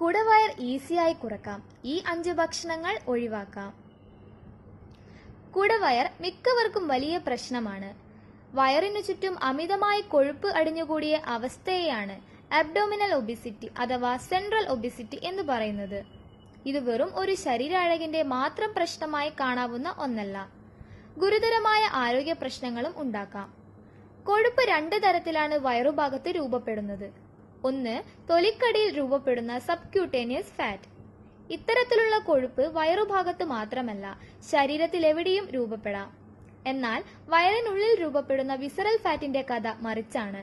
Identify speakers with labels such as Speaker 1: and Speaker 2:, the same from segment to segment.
Speaker 1: കുടവയർ ഈസിയായി കുറക്കാം ഈ അഞ്ച് ഭക്ഷണങ്ങൾ ഒഴിവാക്കാം കുടവയർ മിക്കവർക്കും വലിയ പ്രശ്നമാണ് വയറിനു ചുറ്റും അമിതമായി കൊഴുപ്പ് അടിഞ്ഞുകൂടിയ അവസ്ഥയെയാണ് അബ്ഡോമിനൽ ഒബിസിറ്റി അഥവാ സെൻട്രൽ ഒബിസിറ്റി എന്ന് പറയുന്നത് ഇത് വെറും ഒരു ശരീരാഴകിന്റെ മാത്രം പ്രശ്നമായി കാണാവുന്ന ഒന്നല്ല ഗുരുതരമായ ആരോഗ്യ പ്രശ്നങ്ങളും ഉണ്ടാക്കാം കൊഴുപ്പ് രണ്ട് തരത്തിലാണ് വയറുഭാഗത്ത് രൂപപ്പെടുന്നത് ഒന്ന് തൊലിക്കടിയിൽ രൂപപ്പെടുന്ന സബ്ക്യൂട്ടേനിയസ് ഫാറ്റ് ഇത്തരത്തിലുള്ള കൊഴുപ്പ് വയറുഭാഗത്ത് മാത്രമല്ല ശരീരത്തിലെവിടെയും രൂപപ്പെടാം എന്നാൽ വയറിനുള്ളിൽ രൂപപ്പെടുന്ന വിസറൽ ഫാറ്റിന്റെ കഥ മറിച്ചാണ്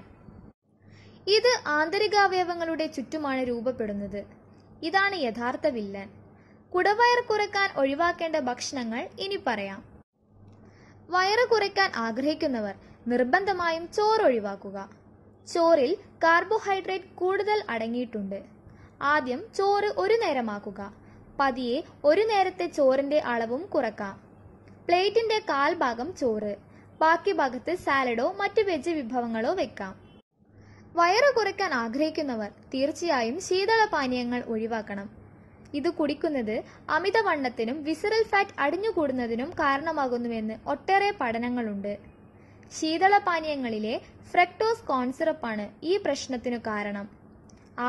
Speaker 1: ഇത് ആന്തരികാവയവങ്ങളുടെ ചുറ്റുമാണ് രൂപപ്പെടുന്നത് ഇതാണ് യഥാർത്ഥ വില്ലൻ കുടവയർ കുറയ്ക്കാൻ ഒഴിവാക്കേണ്ട ഭക്ഷണങ്ങൾ ഇനി പറയാം വയറ് കുറയ്ക്കാൻ ആഗ്രഹിക്കുന്നവർ നിർബന്ധമായും ചോറ് ഒഴിവാക്കുക ചോറിൽ കാർബോഹൈഡ്രേറ്റ് കൂടുതൽ അടങ്ങിയിട്ടുണ്ട് ആദ്യം ചോറ് ഒരു നേരമാക്കുക പതിയെ ഒരു നേരത്തെ ചോറിന്റെ അളവും കുറക്കാം പ്ലേറ്റിന്റെ കാൽഭാഗം ചോറ് ബാക്കി ഭാഗത്ത് സാലഡോ മറ്റു വെജ് വിഭവങ്ങളോ വെക്കാം വയറ് കുറയ്ക്കാൻ ആഗ്രഹിക്കുന്നവർ തീർച്ചയായും ശീതളപാനീയങ്ങൾ ഒഴിവാക്കണം ഇത് കുടിക്കുന്നത് അമിതവണ്ണത്തിനും വിസറൽ ഫാറ്റ് അടിഞ്ഞുകൂടുന്നതിനും കാരണമാകുന്നുവെന്ന് ഒട്ടേറെ പഠനങ്ങളുണ്ട് ശീതളപാനീയങ്ങളിലെ ഫ്രക്ടോസ് കോൺസിറപ്പാണ് ഈ പ്രശ്നത്തിനു കാരണം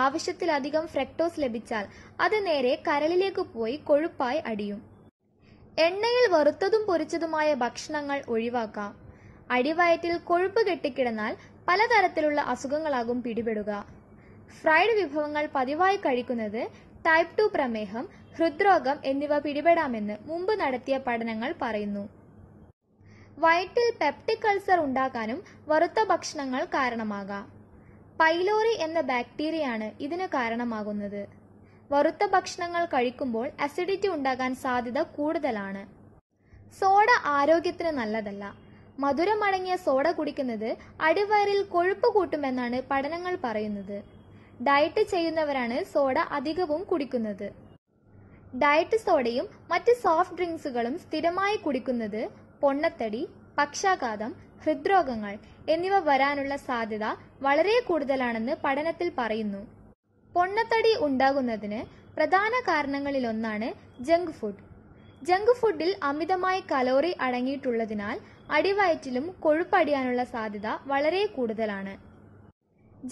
Speaker 1: ആവശ്യത്തിലധികം ഫ്രക്ടോസ് ലഭിച്ചാൽ അത് നേരെ കരളിലേക്ക് പോയി കൊഴുപ്പായി അടിയും എണ്ണയിൽ വറുത്തതും പൊരിച്ചതുമായ ഭക്ഷണങ്ങൾ ഒഴിവാക്കാം അടിവയറ്റിൽ കൊഴുപ്പ് കെട്ടിക്കിടന്നാൽ പലതരത്തിലുള്ള അസുഖങ്ങളാകും പിടിപെടുക ഫ്രൈഡ് വിഭവങ്ങൾ പതിവായി കഴിക്കുന്നത് ടൈപ്പ് ടു പ്രമേഹം ഹൃദ്രോഗം എന്നിവ പിടിപെടാമെന്ന് മുമ്പ് നടത്തിയ പഠനങ്ങൾ പറയുന്നു വയറ്റിൽ പെപ്റ്റിക് അൾസർ ഉണ്ടാക്കാനും വറുത്ത ഭക്ഷണങ്ങൾ കാരണമാകാം പൈലോറി എന്ന ബാക്ടീരിയയാണ് ഇതിന് കാരണമാകുന്നത് വറുത്ത ഭക്ഷണങ്ങൾ കഴിക്കുമ്പോൾ അസിഡിറ്റി ഉണ്ടാകാൻ സാധ്യത കൂടുതലാണ് സോഡ ആരോഗ്യത്തിന് നല്ലതല്ല മധുരമടങ്ങിയ സോഡ കുടിക്കുന്നത് അടിവയറിൽ കൊഴുപ്പ് കൂട്ടുമെന്നാണ് പഠനങ്ങൾ പറയുന്നത് ഡയറ്റ് ചെയ്യുന്നവരാണ് സോഡ അധികവും കുടിക്കുന്നത് ഡയറ്റ് സോഡയും മറ്റ് സോഫ്റ്റ് ഡ്രിങ്ക്സുകളും സ്ഥിരമായി കുടിക്കുന്നത് പൊണ്ണത്തടി പക്ഷാഘാതം ഹൃദ്രോഗങ്ങൾ എന്നിവ വരാനുള്ള സാധ്യത വളരെ കൂടുതലാണെന്ന് പഠനത്തിൽ പറയുന്നു പൊണ്ണത്തടി ഉണ്ടാകുന്നതിന് പ്രധാന കാരണങ്ങളിലൊന്നാണ് ജങ്ക് ഫുഡ് ജങ്ക് ഫുഡിൽ അമിതമായ കലോറി അടങ്ങിയിട്ടുള്ളതിനാൽ അടിവയറ്റിലും കൊഴുപ്പടിയാനുള്ള സാധ്യത വളരെ കൂടുതലാണ്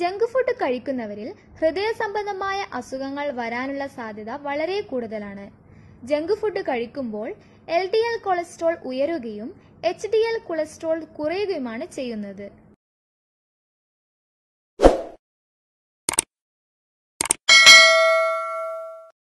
Speaker 1: ജങ്ക് ഫുഡ് കഴിക്കുന്നവരിൽ ഹൃദയ സംബന്ധമായ അസുഖങ്ങൾ വരാനുള്ള സാധ്യത വളരെ കൂടുതലാണ് ജങ്ക് ഫുഡ് കഴിക്കുമ്പോൾ എൽ ഡി എൽ കൊളസ്ട്രോൾ ഉയരുകയും എച്ച് ഡി എൽ കൊളസ്ട്രോൾ കുറയുകയുമാണ് ചെയ്യുന്നത്